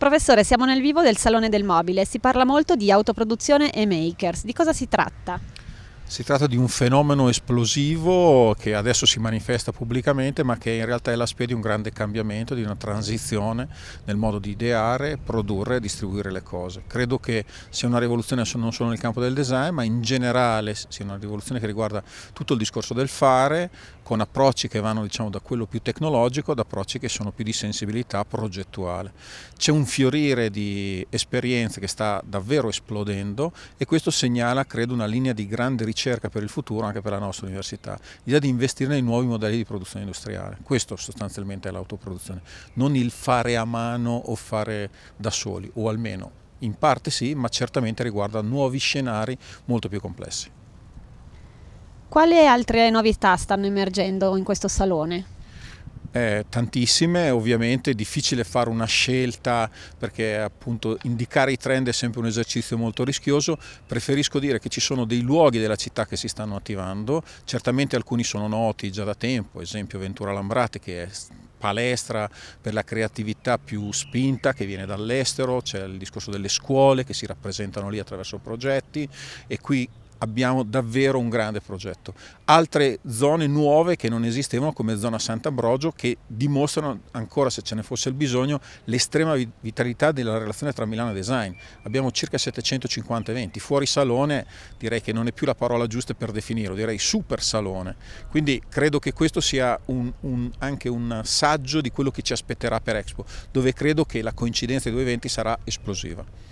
Professore, siamo nel vivo del Salone del Mobile, si parla molto di autoproduzione e makers, di cosa si tratta? Si tratta di un fenomeno esplosivo che adesso si manifesta pubblicamente ma che in realtà è la spia di un grande cambiamento, di una transizione nel modo di ideare, produrre e distribuire le cose. Credo che sia una rivoluzione non solo nel campo del design ma in generale sia una rivoluzione che riguarda tutto il discorso del fare con approcci che vanno diciamo, da quello più tecnologico ad approcci che sono più di sensibilità progettuale. C'è un fiorire di esperienze che sta davvero esplodendo e questo segnala credo una linea di grande ricerca ricerca per il futuro anche per la nostra università, l'idea di investire nei nuovi modelli di produzione industriale, questo sostanzialmente è l'autoproduzione, non il fare a mano o fare da soli, o almeno in parte sì, ma certamente riguarda nuovi scenari molto più complessi. Quali altre novità stanno emergendo in questo salone? Eh, tantissime, ovviamente è difficile fare una scelta perché appunto indicare i trend è sempre un esercizio molto rischioso, preferisco dire che ci sono dei luoghi della città che si stanno attivando, certamente alcuni sono noti già da tempo, esempio Ventura Lambrate che è palestra per la creatività più spinta che viene dall'estero, c'è il discorso delle scuole che si rappresentano lì attraverso progetti e qui abbiamo davvero un grande progetto. Altre zone nuove che non esistevano come zona Sant'Ambrogio che dimostrano ancora se ce ne fosse il bisogno l'estrema vitalità della relazione tra Milano e design. Abbiamo circa 750 eventi, fuori salone direi che non è più la parola giusta per definirlo, direi super salone. Quindi credo che questo sia un, un, anche un saggio di quello che ci aspetterà per Expo, dove credo che la coincidenza dei due eventi sarà esplosiva.